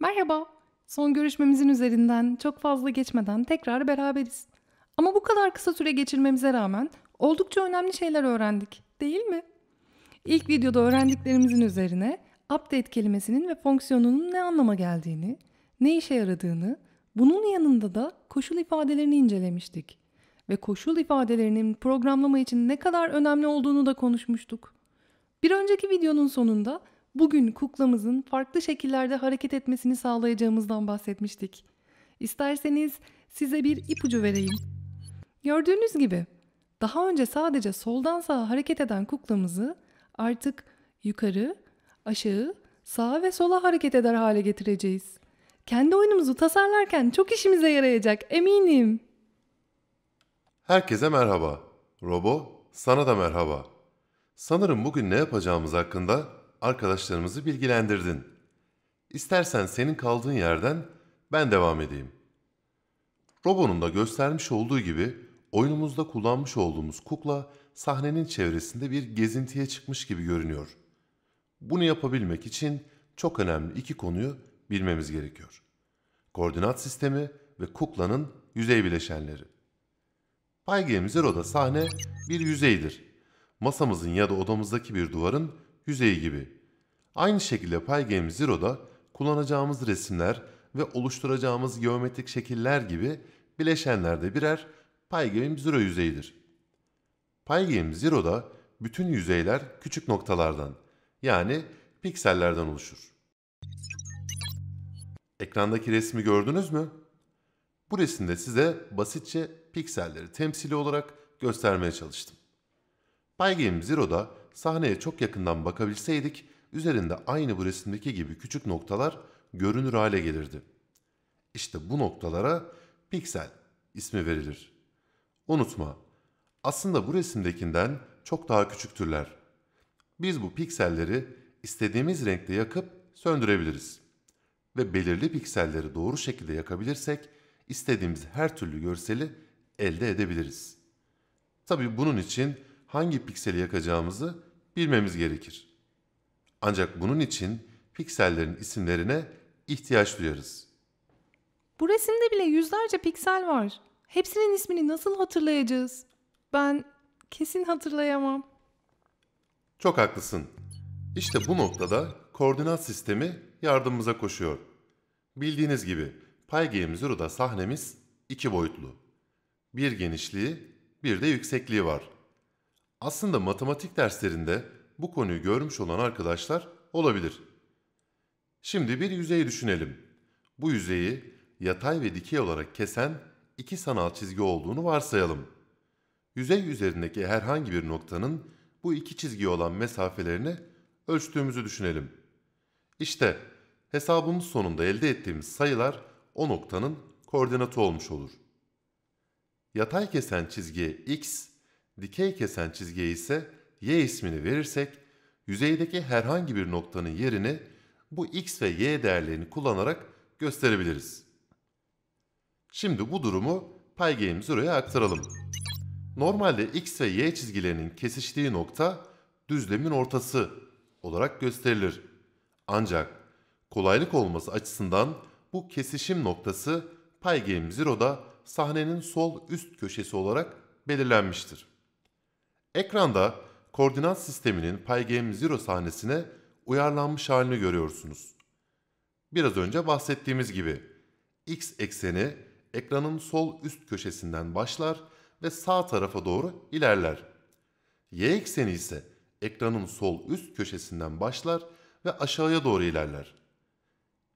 Merhaba. Son görüşmemizin üzerinden çok fazla geçmeden tekrar beraberiz. Ama bu kadar kısa süre geçirmemize rağmen oldukça önemli şeyler öğrendik, değil mi? İlk videoda öğrendiklerimizin üzerine update kelimesinin ve fonksiyonunun ne anlama geldiğini, ne işe yaradığını, bunun yanında da koşul ifadelerini incelemiştik ve koşul ifadelerinin programlama için ne kadar önemli olduğunu da konuşmuştuk. Bir önceki videonun sonunda bugün kuklamızın farklı şekillerde hareket etmesini sağlayacağımızdan bahsetmiştik. İsterseniz size bir ipucu vereyim. Gördüğünüz gibi daha önce sadece soldan sağa hareket eden kuklamızı artık yukarı, aşağı, sağa ve sola hareket eder hale getireceğiz. Kendi oyunumuzu tasarlarken çok işimize yarayacak eminim. Herkese merhaba. Robo, sana da merhaba. Sanırım bugün ne yapacağımız hakkında arkadaşlarımızı bilgilendirdin. İstersen senin kaldığın yerden ben devam edeyim. Robonun da göstermiş olduğu gibi oyunumuzda kullanmış olduğumuz kukla sahnenin çevresinde bir gezintiye çıkmış gibi görünüyor. Bunu yapabilmek için çok önemli iki konuyu bilmemiz gerekiyor. Koordinat sistemi ve kuklanın yüzey bileşenleri. Bay Gemizero'da sahne bir yüzeydir. Masamızın ya da odamızdaki bir duvarın yüzeyi gibi. Aynı şekilde Pygame Zero'da kullanacağımız resimler ve oluşturacağımız geometrik şekiller gibi bileşenlerde birer Pygame Zero yüzeyidir. Pygame Zero'da bütün yüzeyler küçük noktalardan yani piksellerden oluşur. Ekrandaki resmi gördünüz mü? Bu resimde size basitçe pikselleri temsili olarak göstermeye çalıştım. Pygame Zero'da Sahneye çok yakından bakabilseydik üzerinde aynı bu resimdeki gibi küçük noktalar görünür hale gelirdi. İşte bu noktalara piksel ismi verilir. Unutma, aslında bu resimdekinden çok daha küçüktürler. Biz bu pikselleri istediğimiz renkte yakıp söndürebiliriz. Ve belirli pikselleri doğru şekilde yakabilirsek istediğimiz her türlü görseli elde edebiliriz. Tabii bunun için hangi pikseli yakacağımızı bilmemiz gerekir. Ancak bunun için piksellerin isimlerine ihtiyaç duyarız. Bu resimde bile yüzlerce piksel var. Hepsinin ismini nasıl hatırlayacağız? Ben kesin hatırlayamam. Çok haklısın. İşte bu noktada koordinat sistemi yardımımıza koşuyor. Bildiğiniz gibi Paygame Zero'da sahnemiz iki boyutlu. Bir genişliği, bir de yüksekliği var. Aslında matematik derslerinde bu konuyu görmüş olan arkadaşlar olabilir. Şimdi bir yüzeyi düşünelim. Bu yüzeyi yatay ve dikey olarak kesen iki sanal çizgi olduğunu varsayalım. Yüzey üzerindeki herhangi bir noktanın bu iki çizgiye olan mesafelerini ölçtüğümüzü düşünelim. İşte hesabımız sonunda elde ettiğimiz sayılar o noktanın koordinatı olmuş olur. Yatay kesen çizgi x Dikey kesen çizgiye ise y ismini verirsek yüzeydeki herhangi bir noktanın yerini bu x ve y değerlerini kullanarak gösterebiliriz. Şimdi bu durumu Pygame Zero'ya aktaralım. Normalde x ve y çizgilerinin kesiştiği nokta düzlemin ortası olarak gösterilir. Ancak kolaylık olması açısından bu kesişim noktası Pygame Zero'da sahnenin sol üst köşesi olarak belirlenmiştir. Ekranda koordinat sisteminin Pygame Zero sahnesine uyarlanmış halini görüyorsunuz. Biraz önce bahsettiğimiz gibi x ekseni ekranın sol üst köşesinden başlar ve sağ tarafa doğru ilerler. Y ekseni ise ekranın sol üst köşesinden başlar ve aşağıya doğru ilerler.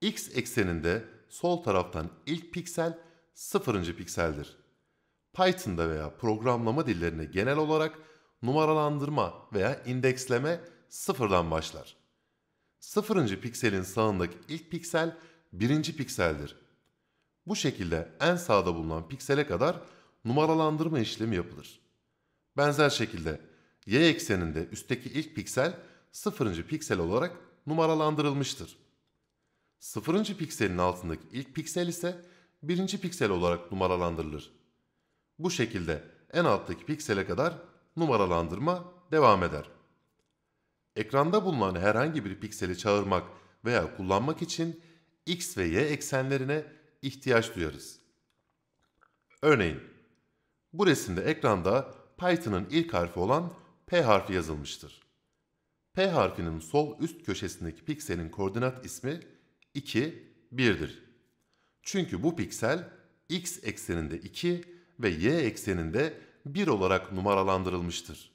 X ekseninde sol taraftan ilk piksel sıfırıncı pikseldir. Python'da veya programlama dillerine genel olarak numaralandırma veya indeksleme sıfırdan başlar. Sıfırıncı pikselin sağındaki ilk piksel birinci pikseldir. Bu şekilde en sağda bulunan piksele kadar numaralandırma işlemi yapılır. Benzer şekilde y ekseninde üstteki ilk piksel sıfırıncı piksel olarak numaralandırılmıştır. Sıfırıncı pikselin altındaki ilk piksel ise birinci piksel olarak numaralandırılır. Bu şekilde en alttaki piksele kadar numaralandırma devam eder. Ekranda bulunan herhangi bir pikseli çağırmak veya kullanmak için x ve y eksenlerine ihtiyaç duyarız. Örneğin, bu resimde ekranda Python'ın ilk harfi olan P harfi yazılmıştır. P harfinin sol üst köşesindeki pikselin koordinat ismi 2, 1'dir. Çünkü bu piksel x ekseninde 2 ve y ekseninde 1 olarak numaralandırılmıştır.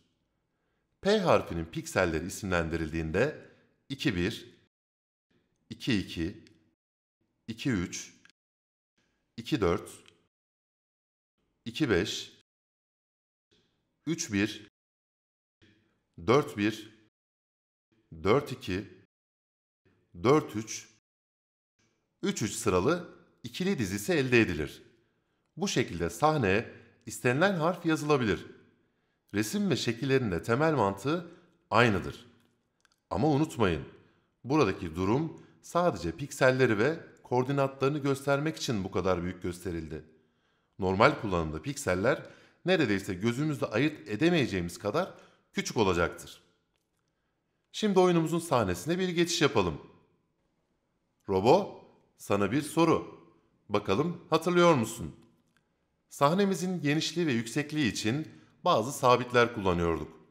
P harfinin pikselleri isimlendirildiğinde 21, 22, 23, 24, 25, 31, 41, 42, 43, 33 sıralı ikili dizisi elde edilir. Bu şekilde sahneye istenilen harf yazılabilir. Resim ve şekillerinde temel mantığı aynıdır. Ama unutmayın, buradaki durum sadece pikselleri ve koordinatlarını göstermek için bu kadar büyük gösterildi. Normal kullanımda pikseller neredeyse gözümüzle ayırt edemeyeceğimiz kadar küçük olacaktır. Şimdi oyunumuzun sahnesine bir geçiş yapalım. Robo, sana bir soru. Bakalım hatırlıyor musun?'' Sahnemizin genişliği ve yüksekliği için bazı sabitler kullanıyorduk.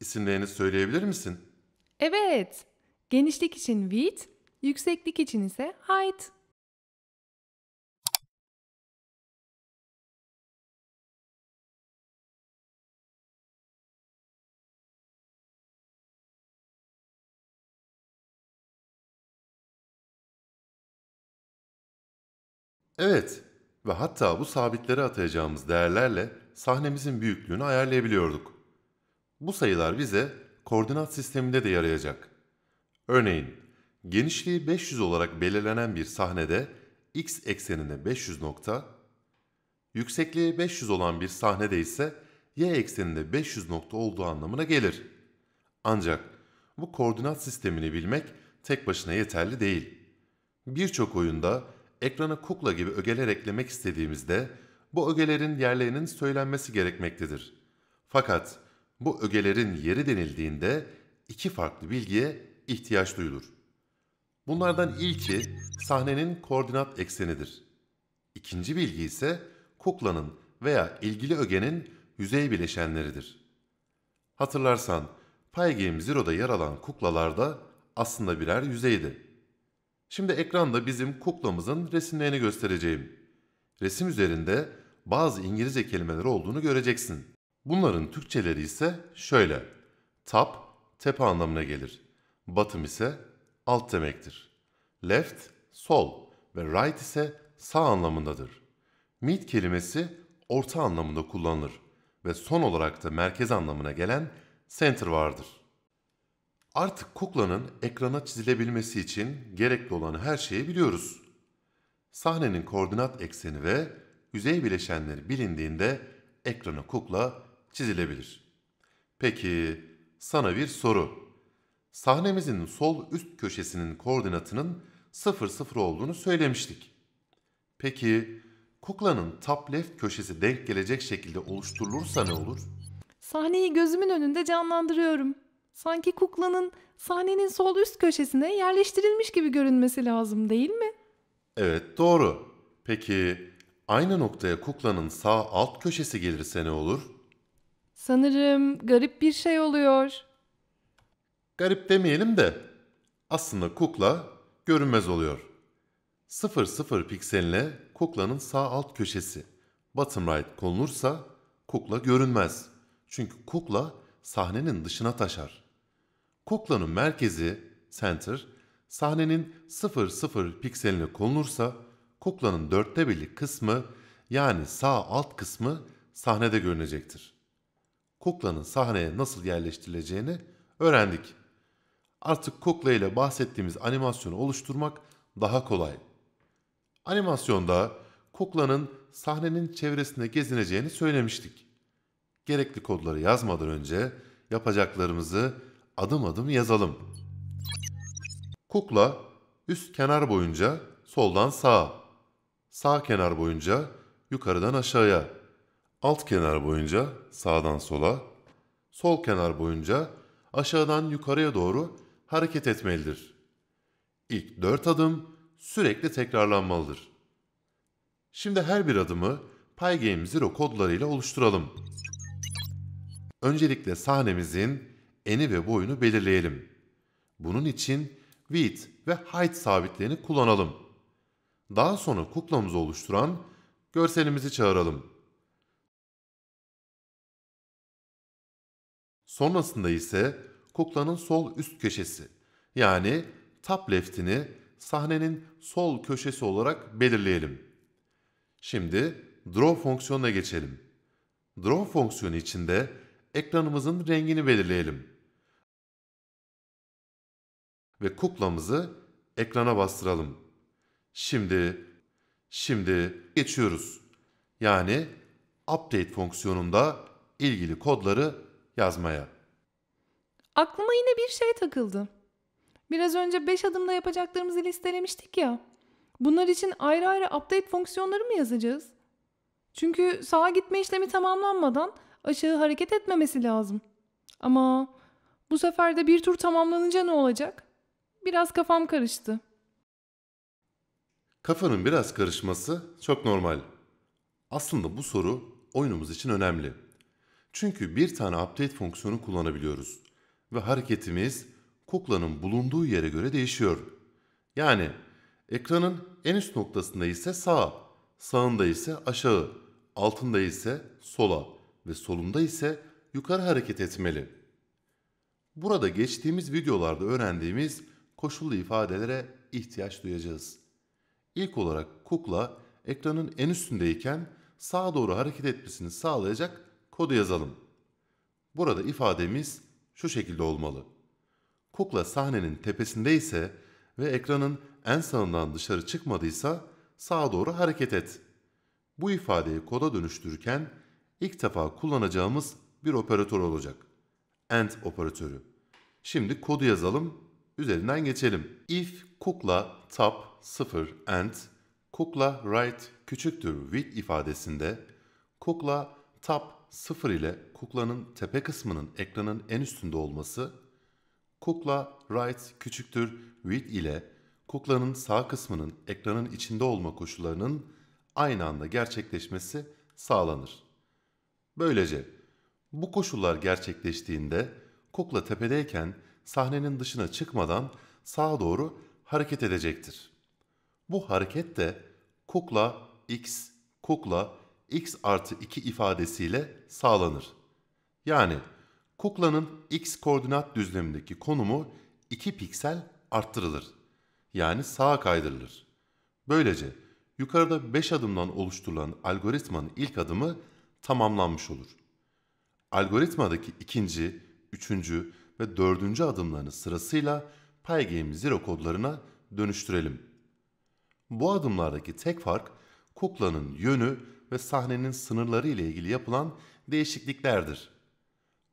İsimlerini söyleyebilir misin? Evet. Genişlik için width, yükseklik için ise height. Evet, ve hatta bu sabitlere atayacağımız değerlerle sahnemizin büyüklüğünü ayarlayabiliyorduk. Bu sayılar bize koordinat sisteminde de yarayacak. Örneğin genişliği 500 olarak belirlenen bir sahnede x eksenine 500 nokta, yüksekliği 500 olan bir sahnede ise y ekseninde 500 nokta olduğu anlamına gelir. Ancak bu koordinat sistemini bilmek tek başına yeterli değil. Birçok oyunda ekrana kukla gibi ögeler eklemek istediğimizde bu ögelerin yerlerinin söylenmesi gerekmektedir. Fakat bu ögelerin yeri denildiğinde iki farklı bilgiye ihtiyaç duyulur. Bunlardan ilki sahnenin koordinat eksenidir. İkinci bilgi ise kuklanın veya ilgili ögenin yüzey bileşenleridir. Hatırlarsan, Pygame Zero'da yer alan kuklalarda aslında birer yüzeydi. Şimdi ekranda bizim kuklamızın resimlerini göstereceğim. Resim üzerinde bazı İngilizce kelimeler olduğunu göreceksin. Bunların Türkçeleri ise şöyle. Top, tepe anlamına gelir. Bottom ise alt demektir. Left, sol ve right ise sağ anlamındadır. Mid kelimesi orta anlamında kullanılır ve son olarak da merkez anlamına gelen center vardır. Artık kuklanın ekrana çizilebilmesi için gerekli olan her şeyi biliyoruz. Sahnenin koordinat ekseni ve yüzey bileşenleri bilindiğinde ekrana kukla çizilebilir. Peki sana bir soru. Sahnemizin sol üst köşesinin koordinatının 0 0 olduğunu söylemiştik. Peki kuklanın top left köşesi denk gelecek şekilde oluşturulursa ne olur? Sahneyi gözümün önünde canlandırıyorum. Sanki kuklanın sahnenin sol üst köşesine yerleştirilmiş gibi görünmesi lazım değil mi? Evet doğru. Peki aynı noktaya kuklanın sağ alt köşesi gelirse ne olur? Sanırım garip bir şey oluyor. Garip demeyelim de aslında kukla görünmez oluyor. 00 pikseline kuklanın sağ alt köşesi bottom right konulursa kukla görünmez. Çünkü kukla sahnenin dışına taşar. Kukla'nın merkezi, center, sahnenin 0-0 pikseline konulursa kuklanın dörtte birlik kısmı yani sağ alt kısmı sahnede görünecektir. Kuklanın sahneye nasıl yerleştirileceğini öğrendik. Artık kukla ile bahsettiğimiz animasyonu oluşturmak daha kolay. Animasyonda kuklanın sahnenin çevresinde gezineceğini söylemiştik. Gerekli kodları yazmadan önce yapacaklarımızı adım adım yazalım. Kukla üst kenar boyunca soldan sağa, sağ kenar boyunca yukarıdan aşağıya, alt kenar boyunca sağdan sola, sol kenar boyunca aşağıdan yukarıya doğru hareket etmelidir. İlk dört adım sürekli tekrarlanmalıdır. Şimdi her bir adımı Pygame Zero kodlarıyla oluşturalım. Öncelikle sahnemizin eni ve boyunu belirleyelim. Bunun için width ve height sabitlerini kullanalım. Daha sonra kuklamızı oluşturan görselimizi çağıralım. Sonrasında ise kuklanın sol üst köşesi yani top left'ini sahnenin sol köşesi olarak belirleyelim. Şimdi draw fonksiyonuna geçelim. Draw fonksiyonu içinde ekranımızın rengini belirleyelim ve kuklamızı ekrana bastıralım. Şimdi, şimdi geçiyoruz. Yani update fonksiyonunda ilgili kodları yazmaya. Aklıma yine bir şey takıldı. Biraz önce 5 adımda yapacaklarımızı listelemiştik ya. Bunlar için ayrı ayrı update fonksiyonları mı yazacağız? Çünkü sağa gitme işlemi tamamlanmadan aşağı hareket etmemesi lazım. Ama bu sefer de bir tur tamamlanınca ne olacak? Biraz kafam karıştı. Kafanın biraz karışması çok normal. Aslında bu soru oyunumuz için önemli. Çünkü bir tane update fonksiyonu kullanabiliyoruz ve hareketimiz kuklanın bulunduğu yere göre değişiyor. Yani ekranın en üst noktasında ise sağa, sağında ise aşağı, altında ise sola ve solunda ise yukarı hareket etmeli. Burada geçtiğimiz videolarda öğrendiğimiz koşullu ifadelere ihtiyaç duyacağız. İlk olarak kukla ekranın en üstündeyken sağa doğru hareket etmesini sağlayacak kodu yazalım. Burada ifademiz şu şekilde olmalı. Kukla sahnenin tepesinde ise ve ekranın en sağından dışarı çıkmadıysa sağa doğru hareket et. Bu ifadeyi koda dönüştürürken ilk defa kullanacağımız bir operatör olacak. AND operatörü. Şimdi kodu yazalım üzerinden geçelim. If kukla top 0 and kukla right küçüktür with ifadesinde kukla top 0 ile kuklanın tepe kısmının ekranın en üstünde olması, kukla right küçüktür with ile kuklanın sağ kısmının ekranın içinde olma koşullarının aynı anda gerçekleşmesi sağlanır. Böylece bu koşullar gerçekleştiğinde kukla tepedeyken sahnenin dışına çıkmadan sağa doğru hareket edecektir. Bu hareket de kukla x kukla x artı 2 ifadesiyle sağlanır. Yani kuklanın x koordinat düzlemindeki konumu 2 piksel arttırılır. Yani sağa kaydırılır. Böylece yukarıda 5 adımdan oluşturulan algoritmanın ilk adımı tamamlanmış olur. Algoritmadaki ikinci, üçüncü ve dördüncü adımlarını sırasıyla Pygame Zero kodlarına dönüştürelim. Bu adımlardaki tek fark kuklanın yönü ve sahnenin sınırları ile ilgili yapılan değişikliklerdir.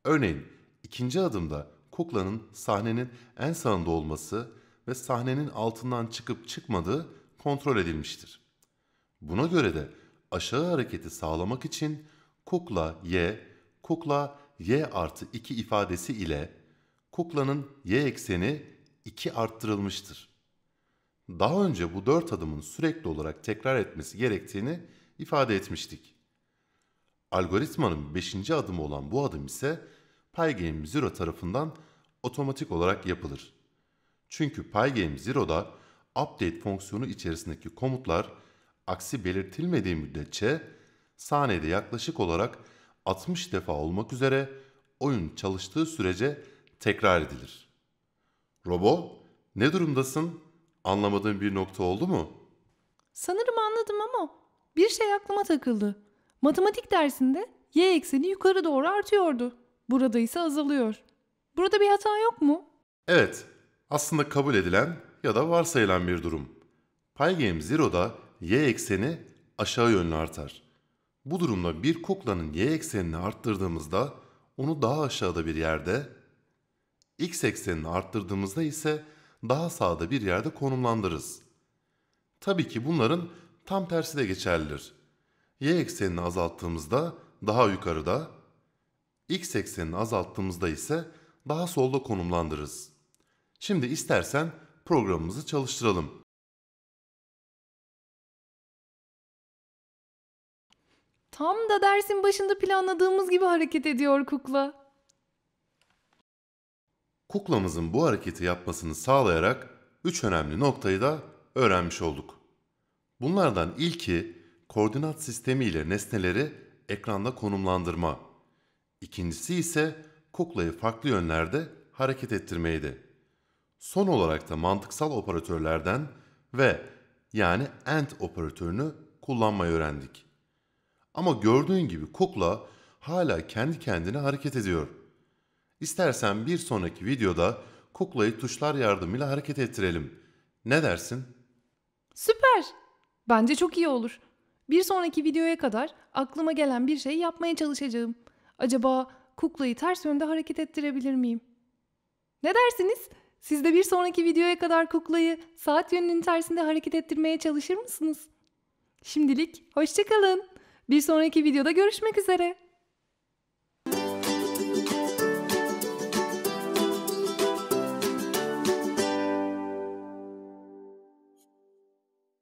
Örneğin ikinci adımda kuklanın sahnenin en sağında olması ve sahnenin altından çıkıp çıkmadığı kontrol edilmiştir. Buna göre de aşağı hareketi sağlamak için kukla y, kukla y artı 2 ifadesi ile kuklanın y ekseni 2 arttırılmıştır. Daha önce bu dört adımın sürekli olarak tekrar etmesi gerektiğini ifade etmiştik. Algoritmanın 5. adımı olan bu adım ise Pygame Zero tarafından otomatik olarak yapılır. Çünkü Pygame Zero'da update fonksiyonu içerisindeki komutlar aksi belirtilmediği müddetçe saniyede yaklaşık olarak 60 defa olmak üzere oyun çalıştığı sürece tekrar edilir. Robo, ne durumdasın? Anlamadığın bir nokta oldu mu? Sanırım anladım ama bir şey aklıma takıldı. Matematik dersinde y ekseni yukarı doğru artıyordu. Burada ise azalıyor. Burada bir hata yok mu? Evet. Aslında kabul edilen ya da varsayılan bir durum. Pygame Zero'da y ekseni aşağı yönlü artar. Bu durumda bir kuklanın y eksenini arttırdığımızda onu daha aşağıda bir yerde x eksenini arttırdığımızda ise daha sağda bir yerde konumlandırırız. Tabii ki bunların tam tersi de geçerlidir. y eksenini azalttığımızda daha yukarıda, x eksenini azalttığımızda ise daha solda konumlandırırız. Şimdi istersen programımızı çalıştıralım. Tam da dersin başında planladığımız gibi hareket ediyor kukla kuklamızın bu hareketi yapmasını sağlayarak 3 önemli noktayı da öğrenmiş olduk. Bunlardan ilki koordinat sistemi ile nesneleri ekranda konumlandırma. İkincisi ise kuklayı farklı yönlerde hareket ettirmeydi. Son olarak da mantıksal operatörlerden ve yani AND operatörünü kullanmayı öğrendik. Ama gördüğün gibi kukla hala kendi kendine hareket ediyor. İstersen bir sonraki videoda kuklayı tuşlar yardımıyla hareket ettirelim. Ne dersin? Süper. Bence çok iyi olur. Bir sonraki videoya kadar aklıma gelen bir şey yapmaya çalışacağım. Acaba kuklayı ters yönde hareket ettirebilir miyim? Ne dersiniz? Siz de bir sonraki videoya kadar kuklayı saat yönünün tersinde hareket ettirmeye çalışır mısınız? Şimdilik hoşçakalın. Bir sonraki videoda görüşmek üzere.